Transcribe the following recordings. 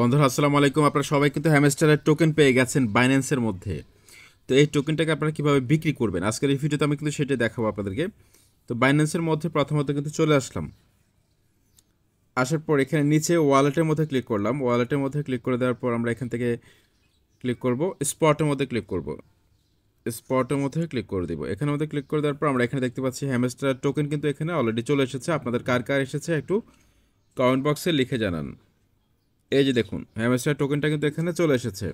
বন্ধুরা আসসালামু আলাইকুম আপনারা সবাই কিন্তু হ্যামস্টারের টোকেন পেয়ে গেছেন বাইন্যান্সের মধ্যে তো এই টোকেনটাকে আপনারা কীভাবে বিক্রি করবেন আজকের এই ভিডিওতে আমি কিন্তু সেটা দেখাবো আপনাদেরকে তো বাইন্যান্সের মধ্যে প্রথমত কিন্তু চলে আসলাম আসার পর এখানে নিচে ওয়ালেটের মধ্যে ক্লিক করলাম ওয়ালেটের মধ্যে ক্লিক করে দেওয়ার পর আমরা এখান থেকে ক্লিক করব স্পটের মধ্যে ক্লিক করব স্পটের মধ্যে ক্লিক করে দিব এখানের মধ্যে ক্লিক করে দেওয়ার পর আমরা এখানে দেখতে পাচ্ছি হ্যামস্টার টোকেন কিন্তু এখানে অলরেডি চলে এসেছে আপনাদের কার কার এসেছে একটু কমেন্ট বক্সে লিখে জানান এই যে দেখুন হ্যামেস্টার টোকেনটা কিন্তু এখানে চলে এসেছে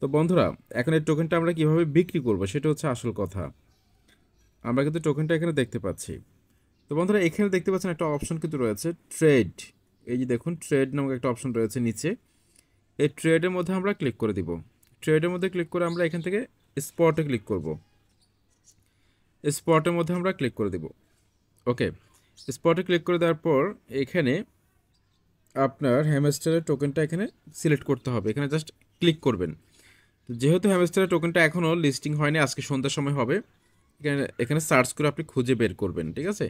তো বন্ধুরা এখন এই টোকেনটা আমরা কীভাবে বিক্রি করব সেটা হচ্ছে আসল কথা আমরা কিন্তু টোকেনটা এখানে দেখতে পাচ্ছি তো বন্ধুরা এখানে দেখতে পাচ্ছেন একটা অপশন কিন্তু রয়েছে ট্রেড এই যে দেখুন ট্রেড নামক একটা অপশন রয়েছে নিচে এই ট্রেডের মধ্যে আমরা ক্লিক করে দিব ট্রেডের মধ্যে ক্লিক করে আমরা এখান থেকে স্পটে ক্লিক করব স্পটের মধ্যে আমরা ক্লিক করে দেব ওকে স্পটে ক্লিক করে দেওয়ার পর এখানে আপনার হ্যামস্টারের টোকেনটা এখানে সিলেক্ট করতে হবে এখানে জাস্ট ক্লিক করবেন যেহেতু হ্যামেস্টারের টোকেনটা এখনও লিস্টিং হয়নি আজকে সন্ধ্যার সময় হবে এখানে এখানে সার্চ করে আপনি খুঁজে বের করবেন ঠিক আছে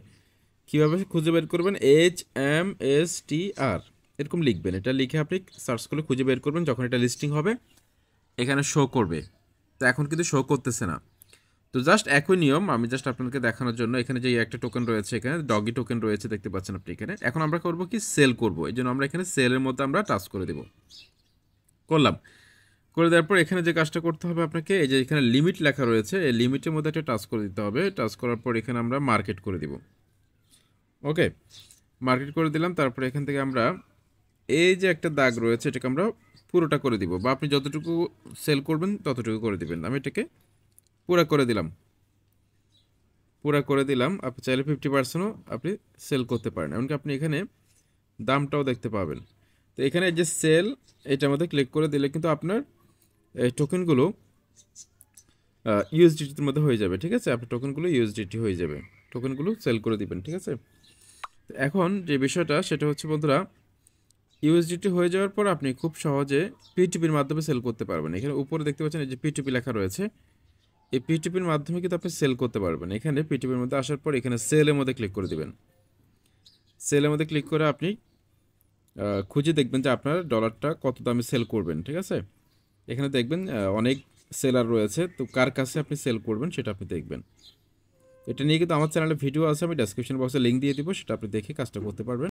কীভাবে খুঁজে বের করবেন এইচ এম এস টি আর এরকম লিখবেন এটা লিখে আপনি সার্চ করে খুঁজে বের করবেন যখন এটা লিস্টিং হবে এখানে শো করবে তো এখন কিন্তু শো করতেছে না তো জাস্ট একই নিয়ম আমি জাস্ট আপনাকে দেখানোর জন্য এখানে যে একটা টোকেন রয়েছে এখানে ডগি টোকেন রয়েছে দেখতে পাচ্ছেন আপনি এখানে এখন আমরা করব কি সেল করব এই জন্য আমরা এখানে সেলের মধ্যে আমরা টাচ করে দেব করলাম করে দেওয়ার পর এখানে যে কাজটা করতে হবে আপনাকে এই যে এখানে লিমিট লেখা রয়েছে এই লিমিটের মধ্যে একটা টাচ করে দিতে হবে টাচ করার পর এখানে আমরা মার্কেট করে দিব ওকে মার্কেট করে দিলাম তারপরে এখান থেকে আমরা এই যে একটা দাগ রয়েছে এটাকে আমরা পুরোটা করে দিব বা আপনি যতটুকু সেল করবেন ততটুকু করে দিবেন আমি এটাকে পুরা করে দিলাম পুরা করে দিলাম আপনি চাইলে ফিফটি পার্সেন্টও আপনি সেল করতে পারেন এমনকি আপনি এখানে দামটাও দেখতে পাবেন তো এখানে যে সেল এটার মধ্যে ক্লিক করে দিলে কিন্তু আপনার এই টোকেনগুলো ইউএসডিটির মধ্যে হয়ে যাবে ঠিক আছে আপনার টোকেনগুলো ইউএসডিটি হয়ে যাবে টোকেনগুলো সেল করে দিবেন ঠিক আছে তো এখন যে বিষয়টা সেটা হচ্ছে বন্ধুরা ইউএসডিটি হয়ে যাওয়ার পর আপনি খুব সহজে পিটিপির মাধ্যমে সেল করতে পারবেন এখানে উপরে দেখতে পাচ্ছেন এই যে পিটিপি লেখা রয়েছে এই পিটিপির মাধ্যমে কিন্তু আপনি সেল করতে পারবেন এখানে পিটিপির মধ্যে আসার পর এখানে সেলের মধ্যে ক্লিক করে দেবেন সেলের মধ্যে ক্লিক করে আপনি খুঁজে দেখবেন যে আপনার ডলারটা কত দামে সেল করবেন ঠিক আছে এখানে দেখবেন অনেক সেলার রয়েছে তো কার কাছে আপনি সেল করবেন সেটা আপনি দেখবেন এটা নিয়ে কিন্তু আমার চ্যানেলে ভিডিও আছে আমি ডেসক্রিপশন বক্সে লিঙ্ক দিয়ে দিব সেটা আপনি দেখে কাজটা করতে পারবেন